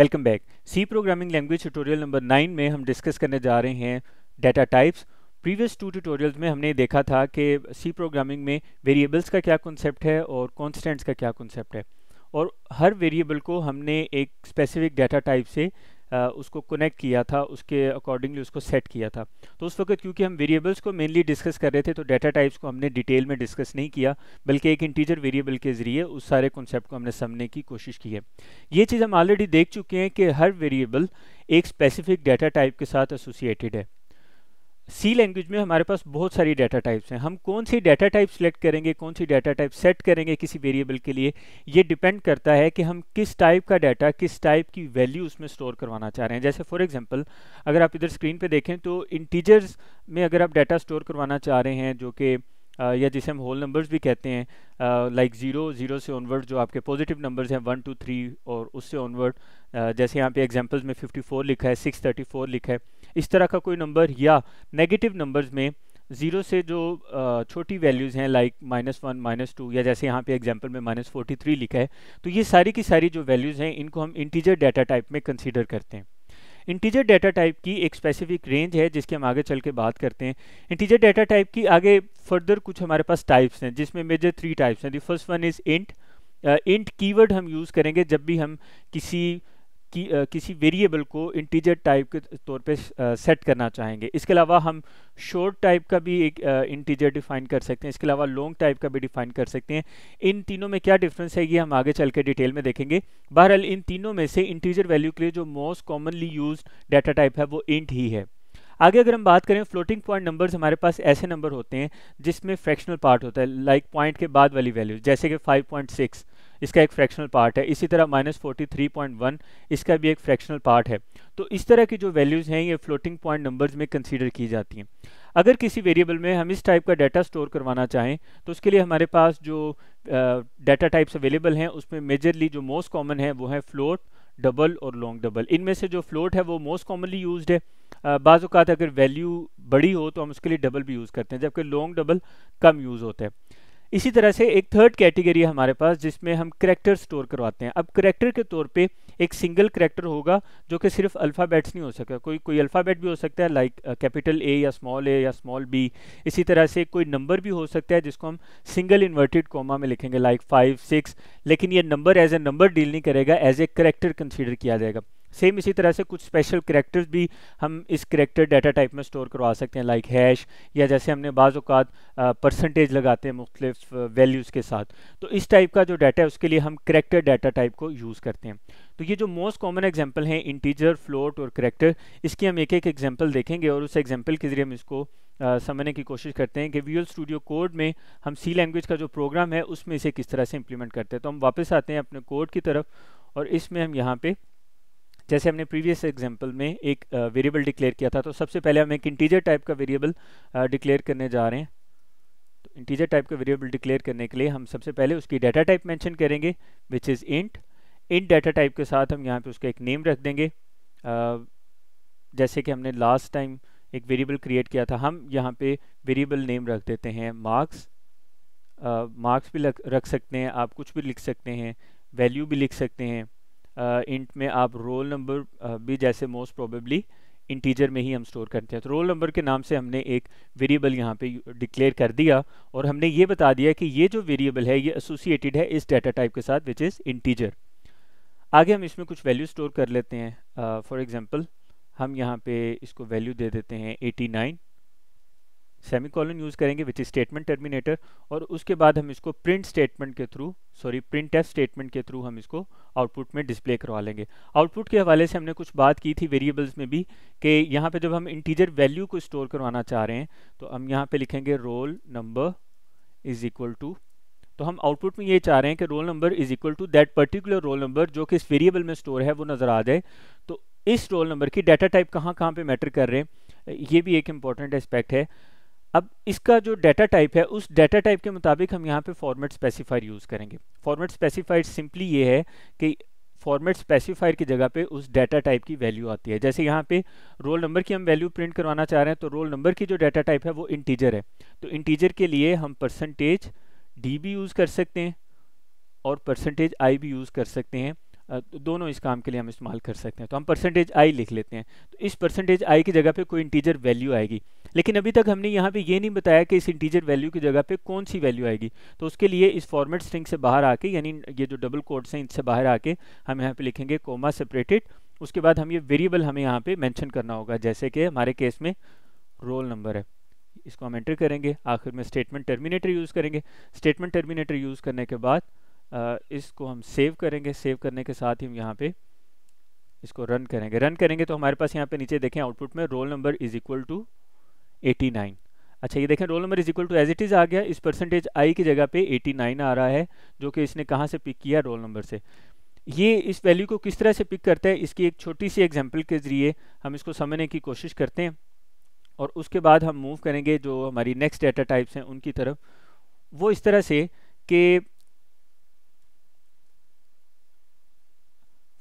welcome back C programming language tutorial number nine में हम discuss करने जा रहे हैं data types previous two tutorials में हमने देखा था कि सी प्रोग्रामिंग में वेरिएबल्स का क्या कॉन्सेप्ट है और कॉन्स्टेंट्स का क्या कॉन्सेप्ट है और हर वेरिएबल को हमने एक स्पेसिफिक डाटा टाइप से उसको कनेक्ट किया था उसके अकॉर्डिंगली उसको सेट किया था तो उस वक्त क्योंकि हम वेरिएबल्स को मेनली डिस्कस कर रहे थे तो डाटा टाइप्स को हमने डिटेल में डिस्कस नहीं किया बल्कि एक इंटीजर वेरिएबल के ज़रिए उस सारे कॉन्सेप्ट को हमने समझने की कोशिश की है ये चीज़ हम ऑलरेडी देख चुके हैं कि हर वेरिएबल एक स्पेसिफिक डाटा टाइप के साथ एसोसिएटेड है सी लैंग्वेज में हमारे पास बहुत सारी डाटा टाइप्स हैं हम कौन सी डाटा टाइप सेलेक्ट करेंगे कौन सी डाटा टाइप सेट करेंगे किसी वेरिएबल के लिए ये डिपेंड करता है कि हम किस टाइप का डाटा किस टाइप की वैल्यू उसमें स्टोर करवाना चाह रहे हैं जैसे फॉर एग्जांपल अगर आप इधर स्क्रीन पे देखें तो इंटीजर्स में अगर आप डाटा स्टोर करवाना चाह रहे हैं जो कि या जिसे हम होल नंबर्स भी कहते हैं लाइक ज़ीरो ज़ीरो से ऑनवर्ड जो आपके पॉजिटिव नंबर्स हैं वन टू थ्री और उससे ऑनवर्ड जैसे यहाँ पे एग्जांपल्स में फिफ्टी फोर लिखा है सिक्स थर्टी फोर लिखा है इस तरह का कोई नंबर या नेगेटिव नंबर्स में ज़ीरो से जो छोटी वैल्यूज़ हैं like minus one minus two या जैसे यहाँ पे एग्जांपल में माइनस फोर्टी थ्री लिखा है तो ये सारी की सारी जो वैल्यूज़ हैं इनको हम इंटीजर डाटा टाइप में कंसीडर करते हैं इंटीजर डाटा टाइप की एक स्पेसिफिक रेंज है जिसकी हम आगे चल के बात करते हैं इंटीजर डाटा टाइप की आगे फर्दर कुछ हमारे पास टाइप्स हैं जिसमें मेजर थ्री टाइप्स हैं the first one is int int keyword हम यूज़ करेंगे जब भी हम किसी कि आ, किसी वेरिएबल को इंटीजर टाइप के तौर पे सेट करना चाहेंगे इसके अलावा हम शॉर्ट टाइप का भी एक इंटीजर डिफाइन कर सकते हैं इसके अलावा लॉन्ग टाइप का भी डिफाइन कर सकते हैं इन तीनों में क्या डिफरेंस है ये हम आगे चल के डिटेल में देखेंगे बहरहाल इन तीनों में से इंटीजर वैल्यू के लिए जो most commonly use data type है वो इंट ही है आगे अगर हम बात करें फ्लोटिंग पॉइंट नंबर्स हमारे पास ऐसे नंबर होते हैं जिसमें फ्रैक्शनल पार्ट होता है लाइक like पॉइंट के बाद वाली वैल्यू जैसे कि 5.6 इसका एक फ्रैक्शनल पार्ट है इसी तरह minus forty three point one इसका भी एक फ्रैक्शनल पार्ट है तो इस तरह की जो वैल्यूज़ हैं ये फ्लोटिंग पॉइंट नंबर्स में कंसिडर की जाती हैं अगर किसी वेरिएबल में हम इस टाइप का डाटा स्टोर करवाना चाहें तो उसके लिए हमारे पास जो डाटा टाइप्स अवेलेबल हैं उसमें मेजरली जो मोस्ट कॉमन है वो है फ्लोट डबल और लॉन्ग डबल इनमें से जो फ्लोट है वो मोस्ट कॉमनली यूज है बाज़ात अगर वैल्यू बड़ी हो तो हम उसके लिए डबल भी यूज़ करते हैं जबकि लॉन्ग डबल कम यूज़ होता है इसी तरह से एक थर्ड कैटेगरी है हमारे पास जिसमें हम करेक्टर स्टोर करवाते हैं अब करेक्टर के तौर पे एक सिंगल करेक्टर होगा जो कि सिर्फ अल्फ़ाबेट्स नहीं हो सकता कोई कोई अल्फ़ाबेट भी हो सकता है लाइक कैपिटल ए या स्मॉल ए या स्मॉल बी इसी तरह से कोई नंबर भी हो सकता है जिसको हम सिंगल इन्वर्टेड कोमा में लिखेंगे लाइक फाइव सिक्स लेकिन ये number as a number deal नहीं करेगा एज ए करेक्टर कंसिडर किया जाएगा सेम इसी तरह से कुछ स्पेशल करेक्टर्स भी हम इस करेक्टर डाटा टाइप में स्टोर करवा सकते हैं लाइक like हैश या जैसे हमने बाज़ात परसेंटेज लगाते हैं मुख्तलिफ वैल्यूज़ के साथ तो इस टाइप का जो डाटा है उसके लिए हम करेक्टर डाटा टाइप को यूज़ करते हैं तो ये जो मोस्ट कॉमन एग्जाम्पल हैं इंटीजर फ्लोट और करेक्टर इसकी हम एक एक एग्जाम्पल देखेंगे और उस एग्जाम्पल के ज़रिए हम इसको समझने की कोशिश करते हैं कि वीएल स्टूडियो कोड में हम सी लैंग्वेज का जो प्रोग्राम है उसमें इसे किस तरह से इम्प्लीमेंट करते हैं तो हम वापस आते हैं अपने कोड की तरफ और इसमें हम यहाँ पर जैसे हमने प्रीवियस एग्जाम्पल में एक वेरिएबल डिक्लेयर किया था तो सबसे पहले हम एक इंटीजर टाइप का वेरिएबल डिक्लेयर करने जा रहे हैं तो इंटीजर टाइप का वेरिएबल डिक्लेयर करने के लिए हम सबसे पहले उसकी डाटा टाइप मेंशन करेंगे which is int int data type के साथ हम यहाँ पर उसका एक नेम रख देंगे जैसे कि हमने लास्ट टाइम एक वेरिएबल क्रिएट किया था हम यहाँ पे वेरिएबल नेम रख देते हैं मार्क्स मार्क्स भी रख सकते हैं आप कुछ भी लिख सकते हैं वैल्यू भी लिख सकते हैं इंट में आप रोल नंबर भी जैसे मोस्ट प्रोबेबली इंटीजर में ही हम स्टोर करते हैं तो रोल नंबर के नाम से हमने एक वेरिएबल यहाँ पे डिक्लेयर कर दिया और हमने ये बता दिया कि ये जो वेरिएबल है ये एसोसिएटेड है इस डाटा टाइप के साथ विच इज़ इंटीजर आगे हम इसमें कुछ वैल्यू स्टोर कर लेते हैं फॉर uh, एग्ज़ाम्पल हम यहाँ पे इसको वैल्यू दे देते हैं 89 सेमी कॉलन यूज़ करेंगे विच इज स्टेटमेंट टर्मिनेटर और उसके बाद हम इसको प्रिंट स्टेटमेंट के through sorry print f statement के थ्रू हम इसको आउटपुट में डिस्प्ले करवा लेंगे आउटपुट के हवाले से हमने कुछ बात की थी वेरिएबल्स में भी कि यहाँ पे जब हम इंटीजर वैल्यू को स्टोर करवाना चाह रहे हैं तो हम यहाँ पे लिखेंगे roll number is equal to तो हम आउटपुट में ये चाह रहे हैं कि roll number is equal to that particular roll number जो कि इस वेरिएबल में स्टोर है वो नज़र आ जाए तो इस रोल नंबर की डाटा टाइप कहाँ कहाँ पे मैटर कर रहे हैं ये भी एक इंपॉर्टेंट एस्पेक्ट है अब इसका जो डाटा टाइप है उस डाटा टाइप के मुताबिक हम यहाँ पे फॉर्मेट स्पेसिफायर यूज़ करेंगे फॉर्मेट स्पेसिफायर सिंपली ये है कि फॉर्मेट स्पेसिफायर की जगह पे उस डाटा टाइप की वैल्यू आती है जैसे यहाँ पे रोल नंबर की हम वैल्यू प्रिंट करवाना चाह रहे हैं तो रोल नंबर की जो डाटा टाइप है वो इंटीजर है तो इंटीजर के लिए हम परसेंटेज डी भी यूज़ कर सकते हैं और परसेंटेज आई भी यूज़ कर सकते हैं तो दोनों इस काम के लिए हम इस्तेमाल कर सकते हैं तो हम परसेंटेज आई लिख लेते हैं तो इस परसेंटेज आई की जगह पे कोई इंटीजर वैल्यू आएगी लेकिन अभी तक हमने यहाँ पे ये नहीं बताया कि इस इंटीजर वैल्यू की जगह पे कौन सी वैल्यू आएगी तो उसके लिए इस फॉर्मेट स्ट्रिंग से बाहर आके यानी ये जो डबल कोड्स हैं इनसे बाहर आके हम यहाँ पे लिखेंगे कोमा सेपरेटेड उसके बाद हम ये वेरिएबल हमें यहाँ पे मैंशन करना होगा जैसे कि हमारे केस में रोल नंबर है इसको हम एंटर करेंगे आखिर में स्टेटमेंट टर्मिनेटर यूज़ करेंगे स्टेटमेंट टर्मिनेटर यूज़ करने के बाद इसको हम सेव करेंगे सेव करने के साथ ही हम यहाँ पे इसको रन करेंगे रन करेंगे तो हमारे पास यहाँ पे नीचे देखें आउटपुट में roll number is equal to eighty nine अच्छा ये देखें roll number is equal to as it is आ गया इस परसेंटेज आई की जगह पे 89 आ रहा है जो कि इसने कहाँ से पिक किया रोल नंबर से ये इस वैल्यू को किस तरह से पिक करता है इसकी एक छोटी सी एग्जांपल के ज़रिए हम इसको समझने की कोशिश करते हैं और उसके बाद हम मूव करेंगे जो हमारी नेक्स्ट डेटा टाइप्स हैं उनकी तरफ वो इस तरह से कि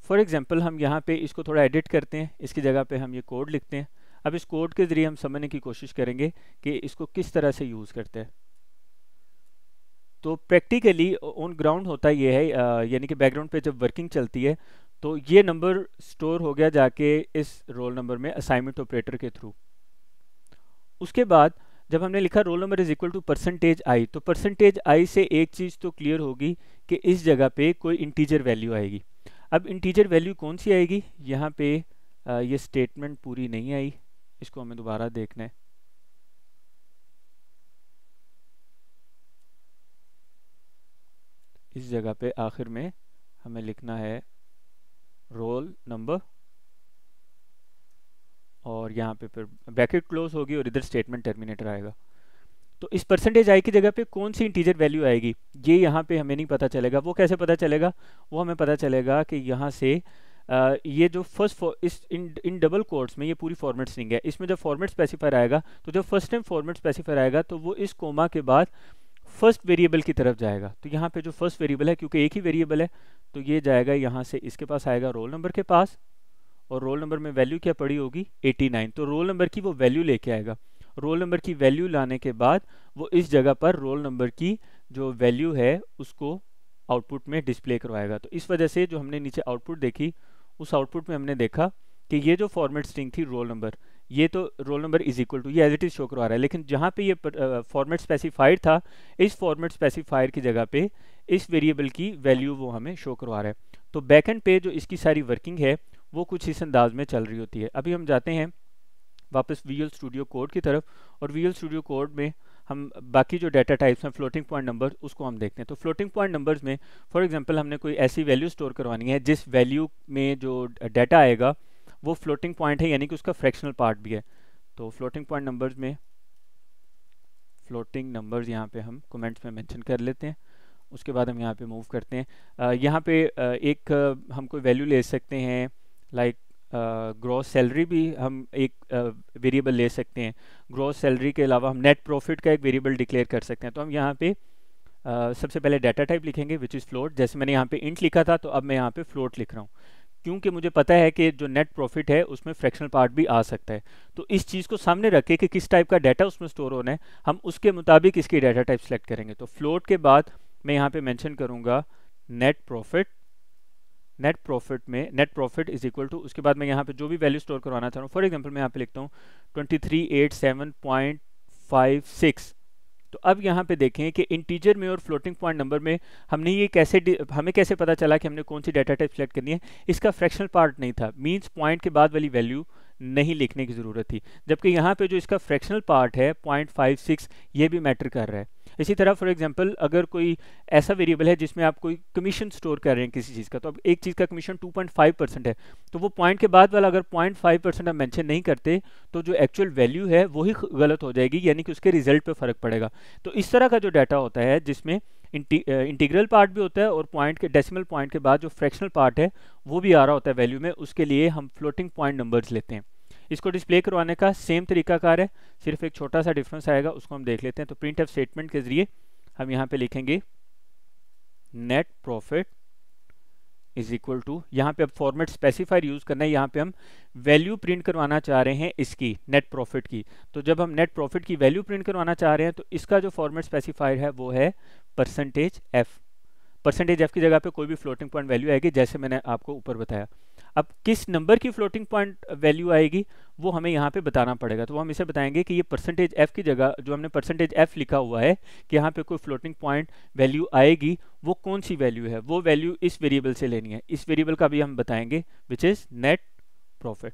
फॉर एग्ज़ाम्पल हम यहाँ पे इसको थोड़ा एडिट करते हैं इसकी जगह पे हम ये कोड लिखते हैं अब इस कोड के ज़रिए हम समझने की कोशिश करेंगे कि इसको किस तरह से यूज़ करते हैं तो प्रैक्टिकली ऑन ग्राउंड होता ये है यानी कि बैकग्राउंड पे जब वर्किंग चलती है तो ये नंबर स्टोर हो गया जाके इस रोल नंबर में असाइनमेंट ऑपरेटर के थ्रू उसके बाद जब हमने लिखा roll number is equal to percentage i तो परसेंटेज आई से एक चीज़ तो क्लियर होगी कि इस जगह पे कोई इंटीजर वैल्यू आएगी अब इंटीजर वैल्यू कौन सी आएगी यहाँ पे आ, ये स्टेटमेंट पूरी नहीं आई इसको हमें दोबारा देखना है इस जगह पे आखिर में हमें लिखना है रोल नंबर और यहाँ पे फिर ब्रैकेट क्लोज होगी और इधर स्टेटमेंट टर्मिनेटर आएगा तो इस परसेंटेज आई की जगह पे कौन सी इंटीजर वैल्यू आएगी ये यहाँ पे हमें नहीं पता चलेगा वो कैसे पता चलेगा वो हमें पता चलेगा कि यहाँ से ये जो फर्स्ट इस इन इन डबल कोर्ट्स में ये पूरी फॉर्मेट स्ट्रिंग है इसमें जब फॉर्मेट स्पेसिफायर आएगा तो जब फर्स्ट टाइम फॉर्मेट स्पेसिफायर आएगा तो वो इस कोमा के बाद फर्स्ट वेरिएबल की तरफ जाएगा तो यहाँ पे जो फर्स्ट वेरिएबल है क्योंकि एक ही वेरिएबल है तो ये जाएगा यहाँ से इसके पास आएगा रोल नंबर के पास और रोल नंबर में वैल्यू क्या पड़ी होगी 89 तो रोल नंबर की वो वैल्यू लेके आएगा रोल नंबर की वैल्यू लाने के बाद वो इस जगह पर रोल नंबर की जो वैल्यू है उसको आउटपुट में डिस्प्ले करवाएगा तो इस वजह से जो हमने नीचे आउटपुट देखी उस आउटपुट में हमने देखा कि ये जो फॉर्मेट स्ट्रिंग थी रोल नंबर ये तो roll number is equal to ये एज इट इज़ शो करवा रहा है लेकिन जहाँ पे ये फॉर्मेट स्पेसिफाइड था इस फॉर्मेट स्पेसिफायर की जगह पे इस वेरिएबल की वैल्यू वो हमें शो करवा रहा है तो बैक एंड पे जो इसकी सारी वर्किंग है वो कुछ इस अंदाज में चल रही होती है अभी हम जाते हैं वापस वी स्टूडियो कोड की तरफ और वी स्टूडियो कोड में हम बाकी जो डाटा टाइप्स हैं फ्लोटिंग पॉइंट नंबर उसको हम देखते हैं तो फ्लोटिंग पॉइंट नंबर्स में फॉर एग्जांपल हमने कोई ऐसी वैल्यू स्टोर करवानी है जिस वैल्यू में जो डाटा आएगा वो फ्लोटिंग पॉइंट है यानी कि उसका फ्रैक्शनल पार्ट भी है तो फ्लोटिंग पॉइंट नंबर्स में फ्लोटिंग नंबर्स यहाँ पे हम कमेंट्स में मेंशन कर लेते हैं उसके बाद हम यहाँ पे मूव करते हैं यहाँ पे एक हम कोई वैल्यू ले सकते हैं लाइक ग्रॉस सैलरी भी हम एक वेरिएबल ले सकते हैं ग्रॉस सैलरी के अलावा हम नेट प्रॉफिट का एक वेरिएबल डिक्लेयर कर सकते हैं तो हम यहाँ पे Uh, सबसे पहले डाटा टाइप लिखेंगे विच इज़ फ्लोट जैसे मैंने यहाँ पे इंट लिखा था तो अब मैं यहाँ पे फ्लोट लिख रहा हूँ क्योंकि मुझे पता है कि जो नेट प्रॉफिट है उसमें फ्रैक्शनल पार्ट भी आ सकता है तो इस चीज़ को सामने रखें कि किस टाइप का डाटा उसमें स्टोर होना है हम उसके मुताबिक इसकी डाटा टाइप सेलेक्ट करेंगे तो फ्लोट के बाद मैं यहाँ पर मैंशन करूँगा नेट प्रॉफिट नेट प्रॉफिट में net profit is equal to उसके बाद मैं यहाँ पे जो भी वैल्यू स्टोर करवाना चाह रहा हूँ फॉर एग्जाम्पल मैं यहाँ पे लिखता हूँ twenty three eight seven point five six तो अब यहाँ पे देखें कि इंटीजर में और फ्लोटिंग पॉइंट नंबर में हमने ये कैसे हमें कैसे पता चला कि हमने कौन सी डाटा टाइप सेलेक्ट करनी है इसका फ्रैक्शनल पार्ट नहीं था मीन्स पॉइंट के बाद वाली वैल्यू नहीं लिखने की ज़रूरत थी जबकि यहाँ पे जो इसका फ्रैक्शनल पार्ट है पॉइंट फाइव सिक्स ये भी मैटर कर रहा है इसी तरह फॉर एग्जांपल अगर कोई ऐसा वेरिएबल है जिसमें आप कोई कमीशन स्टोर कर रहे हैं किसी चीज़ का तो अब एक चीज़ का कमीशन 2.5 परसेंट है तो वो पॉइंट के बाद वाला अगर 0.5 परसेंट आप मैंशन नहीं करते तो जो एक्चुअल वैल्यू है वही गलत हो जाएगी यानी कि उसके रिजल्ट पर फ़र्क पड़ेगा तो इस तरह का जो डाटा होता है जिसमें इंटीग्रल पार्ट भी होता है और पॉइंट के डेसिमल पॉइंट के बाद जो फ्रैक्शनल पार्ट है वो भी आ रहा होता है वैल्यू में उसके लिए हम फ्लोटिंग पॉइंट नंबर्स लेते हैं इसको डिस्प्ले करवाने का सेम तरीकाकार है सिर्फ एक छोटा सा डिफरेंस आएगा उसको हम देख लेते हैं तो प्रिंट एफ स्टेटमेंट के जरिए हम यहाँ पे लिखेंगे net profit is equal to यहाँ पे अब फॉर्मेट स्पेसिफायर यूज़ करना है यहाँ पे हम वैल्यू प्रिंट करवाना चाह रहे हैं इसकी नेट प्रॉफिट की तो जब हम नेट प्रॉफिट की वैल्यू प्रिंट करवाना चाह रहे हैं तो इसका जो फॉर्मेट स्पेसिफायर है वो है परसेंटेज एफ परसेंटेज एफ की जगह पे कोई भी फ्लोटिंग पॉइंट वैल्यू आएगी जैसे मैंने आपको ऊपर बताया अब किस नंबर की फ्लोटिंग पॉइंट वैल्यू आएगी वो हमें यहाँ पे बताना पड़ेगा तो हम इसे बताएंगे कि ये परसेंटेज एफ की जगह जो हमने परसेंटेज एफ लिखा हुआ है कि यहाँ पे कोई फ्लोटिंग पॉइंट वैल्यू आएगी वो कौन सी वैल्यू है वो वैल्यू इस वेरिएबल से लेनी है इस वेरिएबल का भी हम बताएंगे विच इज़ नेट प्रॉफिट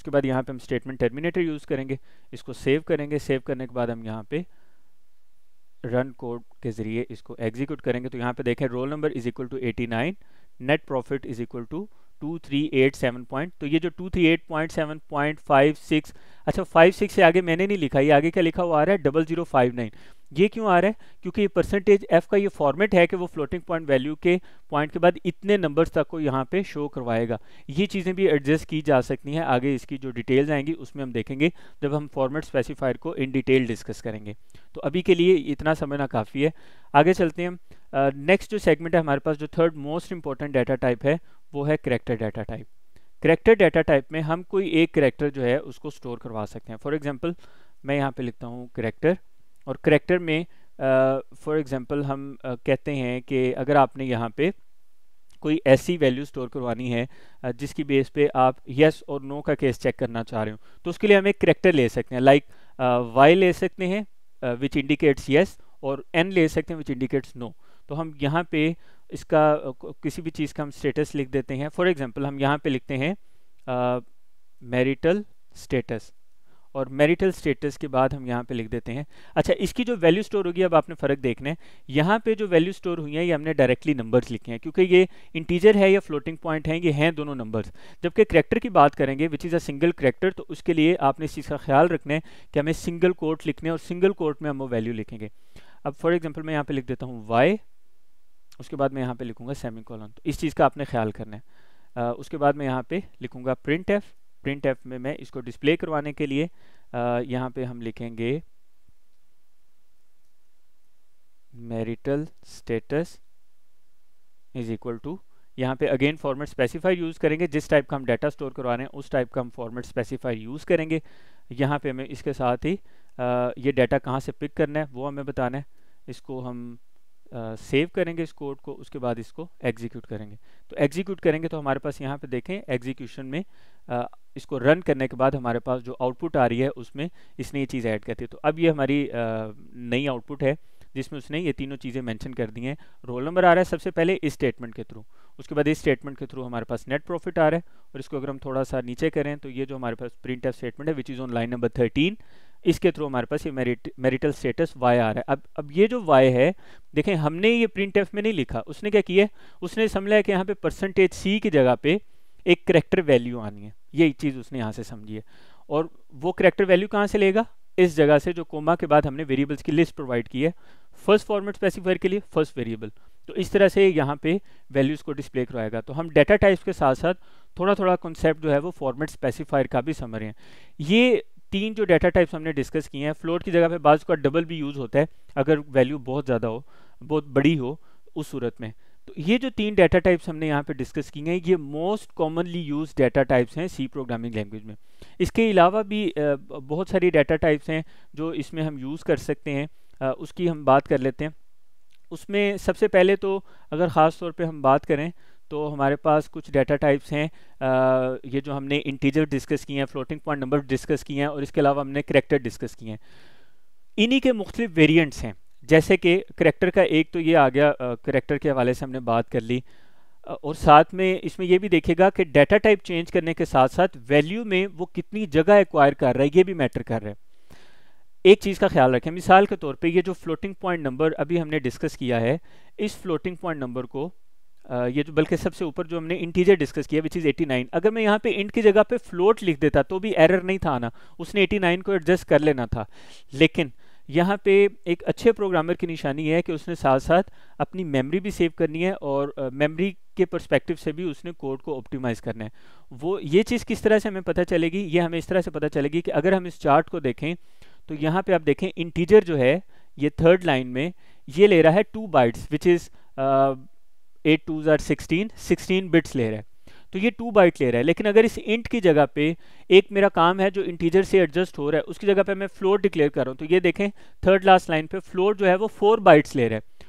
उसके बाद यहाँ पे हम स्टेटमेंट टर्मिनेटर यूज़ करेंगे इसको सेव करेंगे सेव करने के बाद हम यहाँ पे रन कोड के ज़रिए इसको एग्जीक्यूट करेंगे तो यहाँ पे देखें roll number is equal to eighty net profit is equal to two three eight seven point तो ये जो two three eight point seven point five six अच्छा फाइव सिक्स से आगे मैंने नहीं लिखा ये आगे क्या लिखा हुआ आ रहा है डबल जीरो फाइव नाइन ये क्यों आ रहा है क्योंकि ये परसेंटेज एफ का ये फॉर्मेट है कि वो फ्लोटिंग पॉइंट वैल्यू के पॉइंट के बाद इतने नंबर्स तक को यहाँ पे शो करवाएगा ये चीज़ें भी एडजस्ट की जा सकती हैं आगे इसकी जो डिटेल्स आएंगी उसमें हम देखेंगे जब हम फॉर्मेट स्पेसिफायर को इन डिटेल डिस्कस करेंगे तो अभी के लिए इतना समझना काफ़ी है आगे चलते हैं नेक्स्ट जो सेगमेंट है हमारे पास जो third most important data type है वो है character data type character data type में हम कोई एक करेक्टर जो है उसको स्टोर करवा सकते हैं फॉर एग्जाम्पल मैं यहाँ पे लिखता हूँ करेक्टर और करेक्टर में फॉर uh, एग्ज़ाम्पल हम uh, कहते हैं कि अगर आपने यहाँ पे कोई ऐसी वैल्यू स्टोर करवानी है uh, जिसकी बेस पे आप yes और नो का केस चेक करना चाह रहे हो तो उसके लिए हम एक करेक्टर ले सकते हैं लाइक like, वाई ले सकते हैं विच इंडिकेट्स येस और एन ले सकते हैं विच इंडिकेट्स नो तो हम यहाँ पे इसका किसी भी चीज़ का हम स्टेटस लिख देते हैं फॉर एग्जांपल हम यहाँ पे लिखते हैं मैरिटल स्टेटस और मैरिटल स्टेटस के बाद हम यहाँ पे लिख देते हैं अच्छा इसकी जो वैल्यू स्टोर होगी अब आपने फ़र्क देखना है यहाँ पे जो वैल्यू स्टोर हुई है ये हमने डायरेक्टली नंबर्स लिखे हैं क्योंकि ये इंटीजर है या फ्लोटिंग पॉइंट है ये हैं दोनों नंबर्स जबकि करेक्टर की बात करेंगे which is a single character तो उसके लिए आपने इस चीज़ का ख्याल रखना है कि हमें सिंगल कोर्ट लिखने और सिंगल कोर्ट में हम वो वैल्यू लिखेंगे अब फॉर एग्जाम्पल मैं यहाँ पर लिख देता हूँ वाई उसके बाद मैं यहाँ पे लिखूंगा सेमी कॉलन तो इस चीज़ का आपने ख्याल करना है आ, उसके बाद मैं यहाँ पे लिखूंगा प्रिंट एफ प्रिंट एफ में मैं इसको डिस्प्ले करवाने के लिए यहाँ पे हम लिखेंगे marital status is equal to यहाँ पे अगेन फॉर्मेट स्पेसिफाई यूज़ करेंगे जिस टाइप का हम डाटा स्टोर करवा रहे हैं उस टाइप का हम फॉर्मेट स्पेसिफाई यूज़ करेंगे यहाँ पे हमें इसके साथ ही आ, ये डाटा कहाँ से पिक करना है वो हमें बताना है इसको हम सेव करेंगे इस कोड को उसके बाद इसको एग्जीक्यूट करेंगे तो एग्जीक्यूट करेंगे तो हमारे पास यहाँ पे देखें एग्जीक्यूशन में आ, इसको रन करने के बाद हमारे पास जो आउटपुट आ रही है उसमें इसने ये चीज़ ऐड कर दी तो अब ये हमारी नई आउटपुट है जिसमें उसने ये तीनों चीज़ें मैंशन कर दी हैं रोल नंबर आ रहा है सबसे पहले इस स्टेटमेंट के थ्रू उसके बाद इस स्टेटमेंट के थ्रू हमारे पास नेट प्रॉफिट आ रहा है और इसको अगर हम थोड़ा सा नीचे करें तो ये जो हमारे पास प्रिंट एफ स्टेटमेंट है which is on line number thirteen इसके थ्रू हमारे पास ये मेरिट मेरिटल स्टेटस वाई आ रहा है अब अब ये जो वाई है देखें हमने ये प्रिंट एफ में नहीं लिखा उसने क्या किया उसने समझा कि यहाँ पे परसेंटेज सी की जगह पे एक करेक्टर वैल्यू आनी है यही चीज़ उसने यहाँ से समझी है और वो करेक्टर वैल्यू कहाँ से लेगा इस जगह से जो कोमा के बाद हमने वेरिएबल्स की लिस्ट प्रोवाइड की है फर्स्ट फॉर्मेट स्पेसिफायर के लिए फर्स्ट वेरिएबल तो इस तरह से यहाँ पे वैल्यूज़ को डिस्प्ले करवाएगा तो हम डेटा टाइप्स के साथ साथ थोड़ा थोड़ा कॉन्सेप्ट जो है वो फॉर्मेट स्पेसिफायर का भी समझ रहे हैं ये तीन जो डाटा टाइप्स हमने डिस्कस किए हैं फ्लोट की जगह पे बाज़ का डबल भी यूज़ होता है अगर वैल्यू बहुत ज़्यादा हो बहुत बड़ी हो उस सूरत में तो ये जो तीन डाटा टाइप्स हमने यहाँ पे डिस्कस किए हैं ये most commonly use data types हैं सी प्रोग्रामिंग लैंग्वेज में इसके अलावा भी बहुत सारी डाटा टाइप्स हैं जो इसमें हम यूज़ कर सकते हैं उसकी हम बात कर लेते हैं उसमें सबसे पहले तो अगर ख़ास तौर पर हम बात करें तो हमारे पास कुछ डाटा टाइप्स हैं आ, ये जो हमने इंटीजर डिस्कस किए हैं फ्लोटिंग पॉइंट नंबर डिस्कस किए हैं और इसके अलावा हमने करेक्टर डिस्कस किए हैं इन्हीं के मुख्तलिफ वेरियंट्स हैं जैसे कि करेक्टर का एक तो ये आ गया करेक्टर के हवाले से हमने बात कर ली और साथ में इसमें यह भी देखेगा कि डाटा टाइप चेंज करने के साथ साथ वैल्यू में वो कितनी जगह एक्वायर कर रहा है ये भी मैटर कर रहा है एक चीज़ का ख्याल रखें मिसाल के तौर पे ये जो फ्लोटिंग पॉइंट नंबर अभी हमने डिस्कस किया है इस फ्लोटिंग पॉइंट नंबर को ये जो बल्कि सबसे ऊपर जो हमने इंटीजर डिस्कस किया विच इज़ 89 अगर मैं यहाँ पे इंट की जगह पे फ्लोट लिख देता तो भी एरर नहीं था आना उसने 89 को एडजस्ट कर लेना था लेकिन यहाँ पे एक अच्छे प्रोग्रामर की निशानी है कि उसने साथ साथ अपनी मेमोरी भी सेव करनी है और मेमोरी के परस्पेक्टिव से भी उसने कोड को ऑप्टिमाइज़ करना है वो ये चीज़ किस तरह से हमें पता चलेगी ये हमें इस तरह से पता चलेगी कि अगर हम इस चार्ट को देखें तो यहाँ पे आप देखें इंटीजर जो है ये थर्ड लाइन में ये ले रहा है two bytes which is eight two ज़ार सिक्सटीन सिक्सटीन बिट्स ले रहा है तो ये टू बाइट ले रहा है लेकिन अगर इस इंट की जगह पे एक मेरा काम है जो इंटीजर से एडजस्ट हो रहा है उसकी जगह पे मैं फ्लोर डिक्लेयर कर रहा हूँ तो ये देखें थर्ड लास्ट लाइन पे फ्लोर जो है वो फोर बाइट्स ले रहा है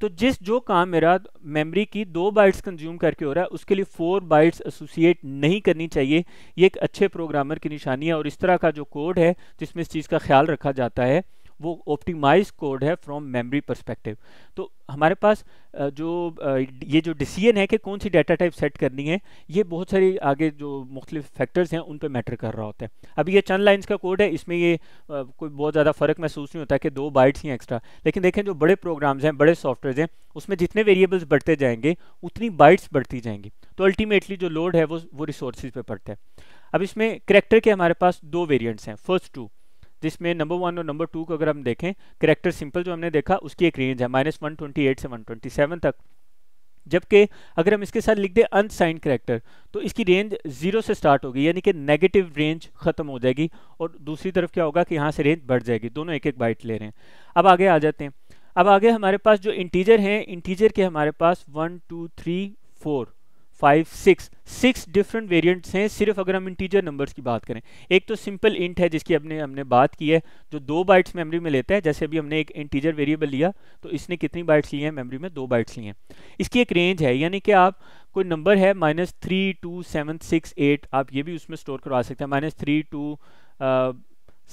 तो जिस जो काम मेरा मेमरी की दो बाइट्स कंज्यूम करके हो रहा है उसके लिए फोर बाइट्स एसोसिएट नहीं करनी चाहिए ये एक अच्छे प्रोग्रामर की निशानी है और इस तरह का जो कोड है जिसमें इस चीज़ का ख्याल रखा जाता है वो ऑप्टिमाइज कोड है फ्रॉम मेमोरी परस्पेक्टिव तो हमारे पास जो ये जो डिसीजन है कि कौन सी डाटा टाइप सेट करनी है ये बहुत सारी आगे जो मुख्तलिफ फैक्टर्स हैं उन पर मैटर कर रहा होता है अभी ये चंद लाइन्स का कोड है इसमें ये कोई बहुत ज़्यादा फ़र्क महसूस नहीं होता कि दो बाइट्स ही एक्स्ट्रा लेकिन देखें जो बड़े प्रोग्राम्स हैं बड़े सॉफ्टवेयर हैं उसमें जितने वेरिएबल्स बढ़ते जाएंगे उतनी बाइट्स बढ़ती जाएंगी तो अल्टीमेटली जो लोड है वो वो रिसोर्स पर पड़ता है अब इसमें करेक्टर के हमारे पास दो वेरियंट्स हैं फर्स्ट टू जिसमें नंबर वन और नंबर टू को अगर हम देखें करेक्टर सिंपल जो हमने देखा उसकी एक रेंज है माइनस वन ट्वेंटी एट से वन ट्वेंटी सेवन तक जबकि अगर हम इसके साथ लिख दें अनसाइंड करेक्टर तो इसकी रेंज जीरो से स्टार्ट होगी यानी कि नेगेटिव रेंज खत्म हो जाएगी और दूसरी तरफ क्या होगा कि यहाँ से रेंज बढ़ जाएगी दोनों एक एक बाइट ले रहे हैं अब आगे आ जाते हैं अब आगे हमारे पास जो इंटीजर हैं इंटीजर के हमारे पास one two three four five six six different variants हैं सिर्फ अगर हम इंटीजर नंबर्स की बात करें एक तो सिंपल इंट है जिसकी हमने हमने बात की है जो दो बाइट्स मेमोरी में लेता है जैसे अभी हमने एक इंटीजर वेरिएबल लिया तो इसने कितनी बाइट्स ली हैं मेमोरी में दो बाइट्स ली हैं इसकी एक रेंज है यानी कि आप कोई नंबर है minus three two seven six eight आप ये भी उसमें स्टोर करवा सकते हैं minus three two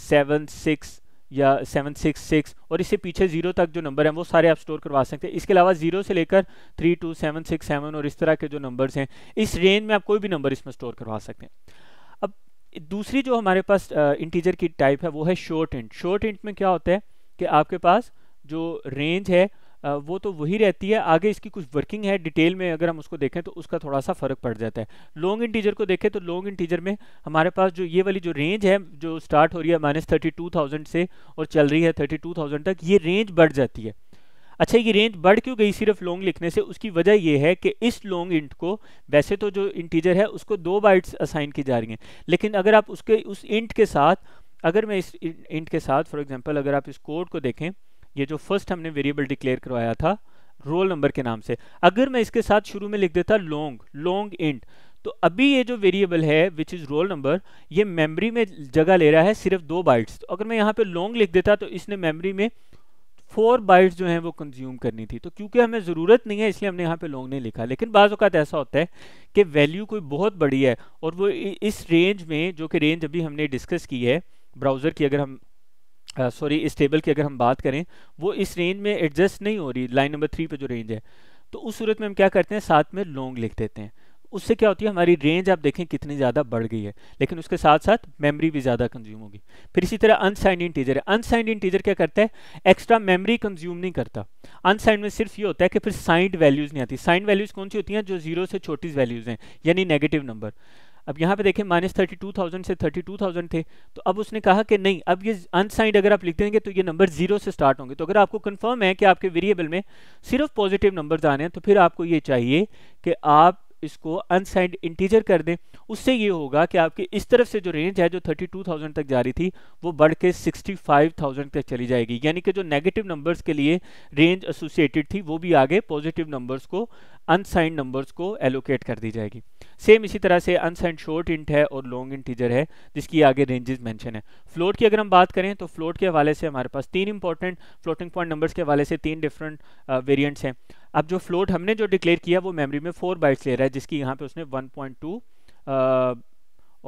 seven six या सेवन सिक्स सिक्स और इससे पीछे जीरो तक जो नंबर हैं वो सारे आप स्टोर करवा सकते हैं इसके अलावा जीरो से लेकर three two seven six seven और इस तरह के जो नंबर्स हैं इस रेंज में आप कोई भी नंबर इसमें स्टोर करवा सकते हैं अब दूसरी जो हमारे पास इंटीजर की टाइप है वो है शॉर्ट इंट शॉर्ट इंट में क्या होता है कि आपके पास जो रेंज है वो तो वही रहती है आगे इसकी कुछ वर्किंग है डिटेल में अगर हम उसको देखें तो उसका थोड़ा सा फ़र्क पड़ जाता है लॉन्ग इंटीजर को देखें तो लॉन्ग इंटीजर में हमारे पास जो ये वाली जो रेंज है जो स्टार्ट हो रही है माइनस थर्टी टू थाउजेंड से और चल रही है थर्टी टू थाउजेंड तक ये रेंज बढ़ जाती है अच्छा ये रेंज बढ़ क्यों गई सिर्फ लॉन्ग लिखने से उसकी वजह यह है कि इस लॉन्ग इंट को वैसे तो जो इंटीजर है उसको दो बाइट्स असाइन की जा रही हैं लेकिन अगर आप उसके उस इंट के साथ अगर मैं इस इंट के साथ फॉर एग्जाम्पल अगर आप इस कोड को देखें ये जो फर्स्ट हमने वेरिएबल डिक्लेयर करवाया था रोल नंबर के नाम से अगर मैं इसके साथ शुरू में लिख देता लॉन्ग लॉन्ग इंट तो अभी ये जो वेरिएबल है विच इज़ रोल नंबर ये मेमोरी में जगह ले रहा है सिर्फ दो बाइट्स तो अगर मैं यहाँ पे लॉन्ग लिख देता तो इसने मेमोरी में फोर बाइट्स जो हैं वो कंज्यूम करनी थी तो क्योंकि हमें ज़रूरत नहीं है इसलिए हमने यहाँ पे लॉन्ग नहीं लिखा लेकिन बाज़ अवत ऐसा होता है कि वैल्यू कोई बहुत बड़ी है और वो इस रेंज में जो कि रेंज अभी हमने डिस्कस की है ब्राउज़र की अगर हम सॉरी इस टेबल की अगर हम बात करें वो इस रेंज में एडजस्ट नहीं हो रही लाइन नंबर थ्री पे जो रेंज है तो उस सूरत में हम क्या करते हैं साथ में लॉन्ग लिख देते हैं उससे क्या होती है हमारी रेंज आप देखें कितनी ज़्यादा बढ़ गई है लेकिन उसके साथ साथ मेमोरी भी ज़्यादा कंज्यूम होगी फिर इसी तरह अनसाइंड इंटीजर है अनसाइंड इंटीजर क्या करता है एक्स्ट्रा मेमोरी कंज्यूम नहीं करता अनसाइंड में सिर्फ ये होता है कि फिर साइंड वैल्यूज़ नहीं आती साइंड वैल्यूज़ कौन सी होती हैं जो जीरो से छोटी वैल्यूज़ हैं यानी नेगेटिव नंबर अब यहाँ पे देखें माइनस थर्टी टू थाउजेंड से थर्टी टू थाउजेंड थे तो अब उसने कहा कि नहीं अब ये अनसाइंड अगर आप लिख देंगे तो ये नंबर जीरो से स्टार्ट होंगे तो अगर आपको कन्फर्म है कि आपके वेरिएबल में सिर्फ पॉजिटिव नंबर आने हैं तो फिर आपको ये चाहिए कि आप इसको अनसाइंड इंटीजर कर दें उससे ये होगा कि आपके इस तरफ से जो रेंज है जो थर्टी तक जा रही थी वो बढ़ के सिक्सटी तक चली जाएगी यानी कि जो नेगेटिव नंबर्स के लिए रेंज एसोसिएटेड थी वो भी आगे पॉजिटिव नंबर्स को अनसाइंड नंबर्स को एलोकेट कर दी जाएगी सेम इसी तरह से अनसाइंड शॉर्ट इंट है और लॉन्ग इंटीजर है जिसकी आगे रेंजेस मेंशन है फ्लोट की अगर हम बात करें तो फ्लोट के हवाले से हमारे पास तीन इंपॉर्टेंट फ्लोटिंग पॉइंट नंबर्स के हवाले से तीन डिफरेंट वेरियंट्स uh, हैं अब जो फ्लोट हमने जो डिक्लेयर किया वो मेमरी में फोर बाइट्स ले रहा है जिसकी यहाँ पे उसने वन uh,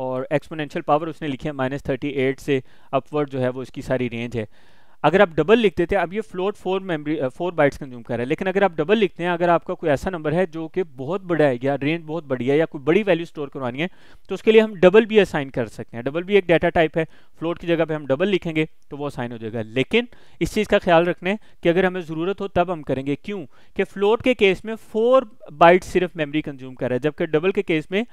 और एक्सपोनेंशियल पावर उसने लिखी है माइनस थर्टी एट से अपवर्ड जो है वो इसकी सारी रेंज है अगर आप डबल लिखते थे अब ये float four memory four bytes consume कर रहा है लेकिन अगर आप डबल लिखते हैं अगर आपका कोई ऐसा नंबर है जो कि बहुत बड़ा है या रेंज बहुत बड़ी है या कोई बड़ी वैल्यू स्टोर करवानी है तो उसके लिए हम डबल भी असाइन कर सकते हैं डबल भी एक डाटा टाइप है फ्लोट की जगह पर हम डबल लिखेंगे तो वो असाइन हो जाएगा लेकिन इस चीज़ का ख्याल रखना है कि अगर हमें ज़रूरत हो तब हम करेंगे क्यों कि फ्लोट के केस में फोर बाइट सिर्फ मेमरी कंज्यूम कर रहा है जबकि डबल के केस में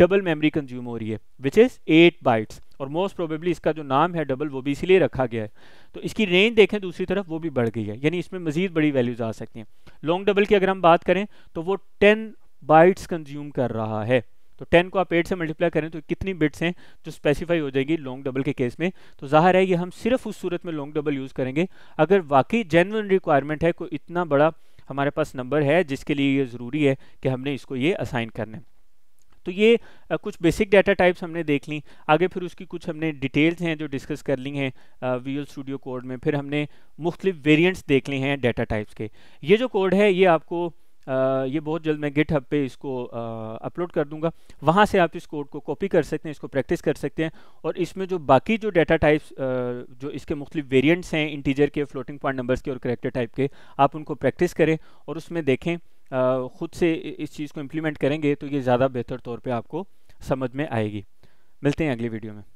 डबल मेमोरी कंज्यूम हो रही है विच इज एट बाइट्स और मोस्ट प्रोबेबली इसका जो नाम है डबल वो भी इसीलिए रखा गया है तो इसकी रेंज देखें दूसरी तरफ वो भी बढ़ गई है यानी इसमें मजीद बड़ी वैल्यूज आ सकती हैं लॉन्ग डबल की अगर हम बात करें तो वो टेन बाइट्स कंज्यूम कर रहा है तो 10 को आप 8 से मल्टीप्लाई करें तो कितनी बिट्स हैं जो स्पेसिफाई हो जाएगी लॉन्ग डबल के केस में तो जाहिर है ये हम सिर्फ उस सूरत में लॉन्ग डबल यूज़ करेंगे अगर वाकई जेनवन रिक्वायरमेंट है कोई इतना बड़ा हमारे पास नंबर है जिसके लिए ये ज़रूरी है कि हमने इसको ये असाइन करना है तो ये कुछ बेसिक डाटा टाइप्स हमने देख ली आगे फिर उसकी कुछ हमने डिटेल्स हैं जो डिस्कस कर ली हैं वी स्टूडियो कोड में फिर हमने मुख्तलिफ वेरियंट्स देख लिए हैं डाटा टाइप्स के ये जो कोड है ये आपको आ, ये बहुत जल्द मैं गिट हब पर इसको अपलोड कर दूंगा वहाँ से आप इस कोड को कॉपी कर सकते हैं इसको प्रैक्टिस कर सकते हैं और इसमें जो बाकी जो डाटा टाइप्स जो इसके मुख्तलिफ वेरियंट्स हैं इंटीजर के फ्लोटिंग पॉइंट नंबर्स के और करेक्टर टाइप के आप उनको प्रैक्टिस करें और उसमें देखें ख़ुद से इस चीज़ को इम्प्लीमेंट करेंगे तो ये ज़्यादा बेहतर तौर पर आपको समझ में आएगी मिलते हैं अगली वीडियो में